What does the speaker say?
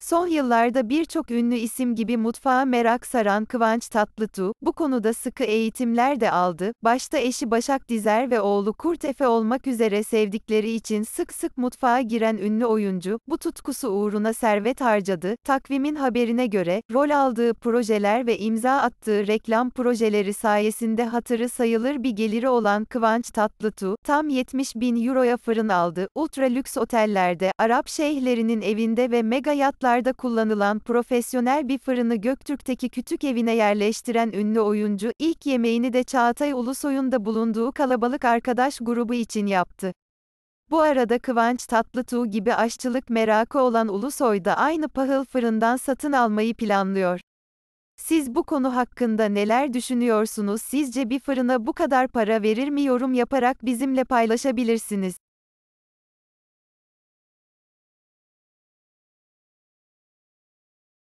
Son yıllarda birçok ünlü isim gibi mutfağa merak saran Kıvanç Tatlıtu, bu konuda sıkı eğitimler de aldı. Başta eşi Başak Dizer ve oğlu Kurt Efe olmak üzere sevdikleri için sık sık mutfağa giren ünlü oyuncu, bu tutkusu uğruna servet harcadı. Takvimin haberine göre, rol aldığı projeler ve imza attığı reklam projeleri sayesinde hatırı sayılır bir geliri olan Kıvanç Tatlıtu, tam 70 bin euroya fırın aldı. Ultra lüks otellerde, Arap şeyhlerinin evinde ve mega yatla sanatlarda kullanılan profesyonel bir fırını Göktürk'teki küçük evine yerleştiren ünlü oyuncu, ilk yemeğini de Çağatay Ulusoy'un da bulunduğu kalabalık arkadaş grubu için yaptı. Bu arada Kıvanç Tatlıtuğ gibi aşçılık merakı olan Ulusoy da aynı pahıl fırından satın almayı planlıyor. Siz bu konu hakkında neler düşünüyorsunuz? Sizce bir fırına bu kadar para verir mi? Yorum yaparak bizimle paylaşabilirsiniz.